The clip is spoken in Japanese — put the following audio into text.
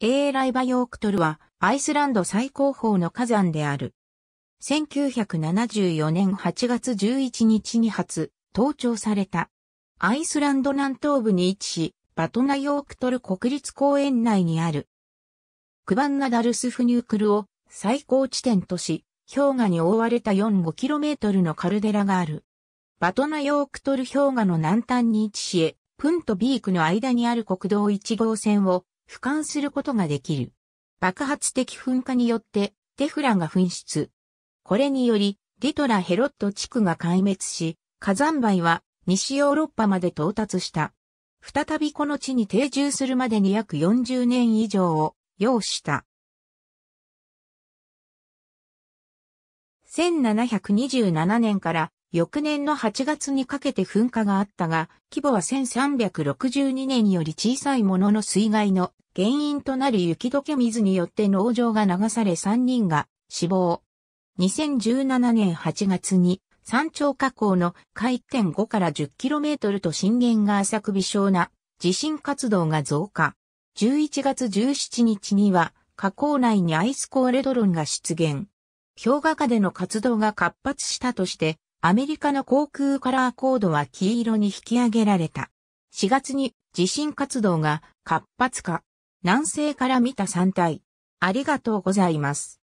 エーライバヨークトルはアイスランド最高峰の火山である。1974年8月11日に初登頂された。アイスランド南東部に位置し、バトナヨークトル国立公園内にある。クバンナダルスフニュークルを最高地点とし、氷河に覆われた 4-5km のカルデラがある。バトナヨークトル氷河の南端に位置し、プンとビークの間にある国道1号線を俯瞰することができる。爆発的噴火によってテフラが噴出。これにより、リトラヘロット地区が壊滅し、火山灰は西ヨーロッパまで到達した。再びこの地に定住するまでに約40年以上を要した。1727年から翌年の8月にかけて噴火があったが、規模は1362年より小さいものの水害の原因となり雪解け水によって農場が流され3人が死亡。2017年8月に山頂河口の海1.5から 10km と震源が浅く微小な地震活動が増加。11月17日には河口内にアイスコーレドロンが出現。氷河下での活動が活発したとして、アメリカの航空カラーコードは黄色に引き上げられた。4月に地震活動が活発化。南西から見た3体。ありがとうございます。